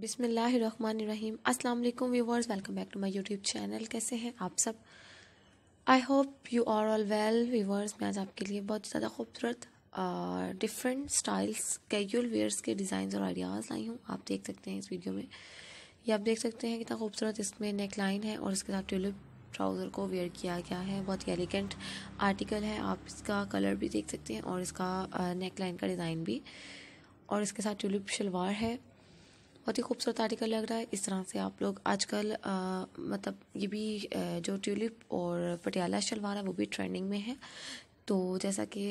बिसमीम अस्सलाम वालेकुम viewers welcome back to my YouTube channel कैसे हैं आप सब I hope you are all well viewers मैं आज आपके लिए बहुत ज़्यादा खूबसूरत डिफरेंट स्टाइल्स कैजुअल वेयर्स के डिज़ाइन और आइडियाज़ लाई हूँ आप देख सकते हैं इस वीडियो में ये आप देख सकते हैं कितना खूबसूरत इसमें नेक लाइन है और इसके साथ ट्यूलिप ट्राउज़र को वेयर किया गया है बहुत ही एलिगेंट आर्टिकल है आप इसका कलर भी देख सकते हैं और इसका नेक लाइन का डिज़ाइन भी और इसके साथ ट्यूलिप शलवार है बहुत ही खूबसूरत आर्टिकल लग रहा है इस तरह से आप लोग आजकल मतलब ये भी जो ट्यूलिप और पटियाला शलवार है वो भी ट्रेंडिंग में है तो जैसा कि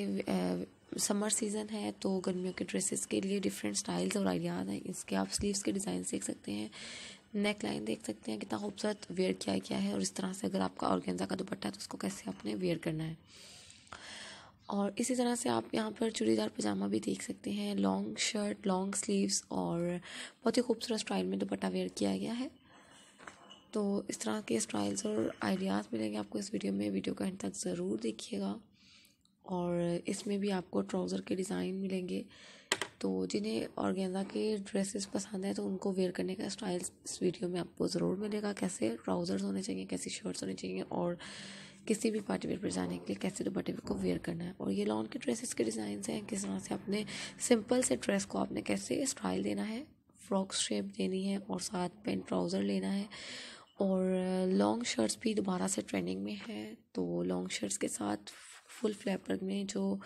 समर सीज़न है तो गर्मियों के ड्रेसेस के लिए डिफरेंट स्टाइल्स और आइडियाज़ हैं इसके आप स्लीव्स के डिज़ाइन देख सकते हैं नेक लाइन देख सकते हैं कितना खूबसूरत वेयर किया गया है और इस तरह से अगर आपका ऑर्गेन्जा का दुपट्टा है तो उसको कैसे आपने वेयर करना है और इसी तरह से आप यहाँ पर चूड़ीदार पजामा भी देख सकते हैं लॉन्ग शर्ट लॉन्ग स्लीव्स और बहुत ही खूबसूरत स्टाइल में दुपट्टा वेयर किया गया है तो इस तरह के स्टाइल्स और आइडियाज़ मिलेंगे आपको इस वीडियो में वीडियो का एंड तक ज़रूर देखिएगा और इसमें भी आपको ट्राउज़र के डिज़ाइन मिलेंगे तो जिन्हें गेंदा के ड्रेसेस पसंद है तो उनको वेयर करने का स्टाइल इस वीडियो में आपको ज़रूर मिलेगा कैसे ट्राउज़र्स होने चाहिए कैसी शर्ट्स होने चाहिए और किसी भी पार्टी वेयर पर जाने के लिए कैसे दुपट्टे को वेयर करना है और ये लॉन के ड्रेसेस के डिज़ाइन हैं किस तरह से अपने सिंपल से ड्रेस को आपने कैसे स्टाइल देना है फ्रॉक शेप देनी है और साथ पेंट ट्राउज़र लेना है और लॉन्ग uh, शर्ट्स भी दोबारा से ट्रेंडिंग में है तो लॉन्ग शर्ट्स के साथ फुल फ्लैपर में जो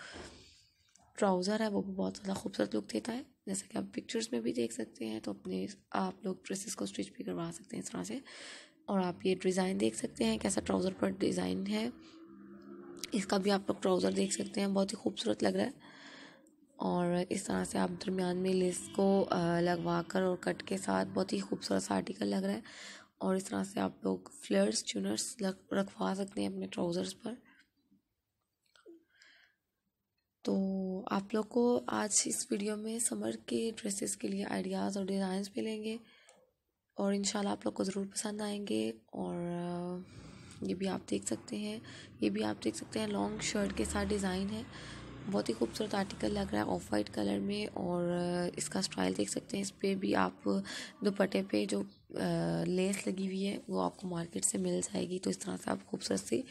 ट्राउज़र है वो भी बहुत ज़्यादा खूबसूरत लुक देता है जैसा कि आप पिक्चर्स में भी देख सकते हैं तो अपने आप लोग ड्रेसेस को स्टिच भी करवा सकते हैं इस तरह से और आप ये डिज़ाइन देख सकते हैं कैसा ट्राउज़र पर डिज़ाइन है इसका भी आप लोग ट्राउज़र देख सकते हैं बहुत ही खूबसूरत लग रहा है और इस तरह से आप दरमियान में लेस को लगवा कर और कट के साथ बहुत ही खूबसूरत सा आर्टिकल लग रहा है और इस तरह से आप लोग फ्लेयर्स चुनर्स रखवा सकते हैं अपने ट्राउज़र्स पर तो आप लोग को आज इस वीडियो में समर के ड्रेसेस के लिए आइडियाज़ और डिज़ाइंस मिलेंगे और इन आप लोग को ज़रूर पसंद आएंगे और ये भी आप देख सकते हैं ये भी आप देख सकते हैं लॉन्ग शर्ट के साथ डिज़ाइन है बहुत ही खूबसूरत आर्टिकल लग रहा है ऑफ वाइट कलर में और इसका स्टाइल देख सकते हैं इस पर भी आप दुपट्टे पे जो लेस लगी हुई है वो आपको मार्केट से मिल जाएगी तो इस तरह से आप खूबसूरत सी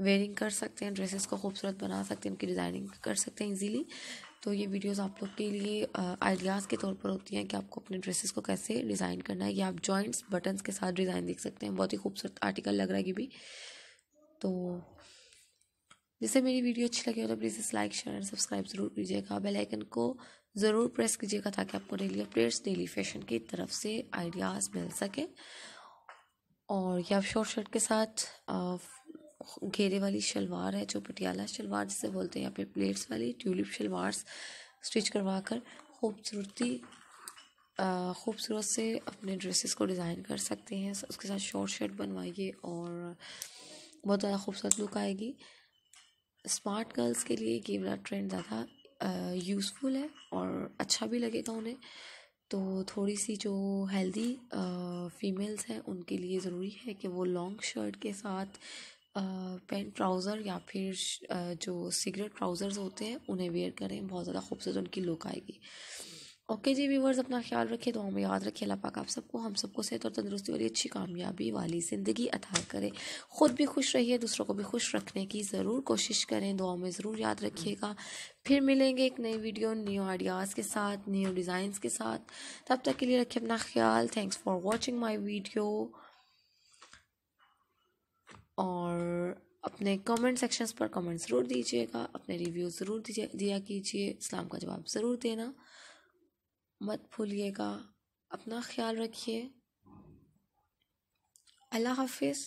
वेयरिंग कर सकते हैं ड्रेसेस को खूबसूरत बना सकते हैं उनकी डिज़ाइनिंग कर सकते हैं इजीली तो ये वीडियोस आप लोग के लिए आइडियाज़ के तौर पर होती हैं कि आपको अपने ड्रेसेस को कैसे डिज़ाइन करना है या आप जॉइंट्स बटन्स के साथ डिज़ाइन देख सकते हैं बहुत ही खूबसूरत आर्टिकल लग रहा है ये भी तो जैसे मेरी वीडियो अच्छी लगी हो तो प्लीज़ इस लाइक शेयर एंड सब्सक्राइब ज़रूर कीजिएगा बेलाइकन को ज़रूर प्रेस कीजिएगा ताकि आपको डेली अपडेट्स डेली फैशन की तरफ से आइडियाज़ मिल सके और या आप शॉर्ट शर्ट के साथ घेरे वाली शलवार है जो पटियाला शलवार जिसे बोलते हैं या फिर प्लेट्स वाली ट्यूलिप शलवार स्टिच करवा कर खूबसूरती खूबसूरत से अपने ड्रेसेस को डिज़ाइन कर सकते हैं उसके साथ शॉर्ट शर्ट बनवाइए और बहुत ज़्यादा खूबसूरत लुक आएगी स्मार्ट गर्ल्स के लिए ये वाला ट्रेंड ज़्यादा यूज़फुल है और अच्छा भी लगेगा उन्हें तो थोड़ी सी जो हेल्दी फीमेल्स हैं उनके लिए ज़रूरी है कि वो लॉन्ग शर्ट के साथ पेंट ट्राउज़र या फिर जो सिगरेट ट्राउज़र्स होते हैं उन्हें वेयर करें बहुत ज़्यादा खूबसूरत उनकी लुक आएगी ओके जी व्यूवर्स अपना ख्याल रखें तो हमें याद रखें अल्लाह पाक आप सबको हम सबको सेहत और तंदरुस्ती वाली अच्छी कामयाबी वाली ज़िंदगी अता करें ख़ुद भी खुश रहिए दूसरों को भी खुश रखने की ज़रूर कोशिश करें दुआ में ज़रूर याद रखिएगा फिर मिलेंगे एक नई वीडियो न्यू आइडियाज़ के साथ न्यू डिज़ाइंस के साथ तब तक के लिए रखें अपना ख्याल thanks for watching my video और अपने कमेंट सेक्शंस पर कमेंट ज़रूर दीजिएगा अपने रिव्यू ज़रूर दिया कीजिए इस्लाम का जवाब ज़रूर देना मत भूलिएगा अपना ख्याल रखिए अल्लाह हाफिज़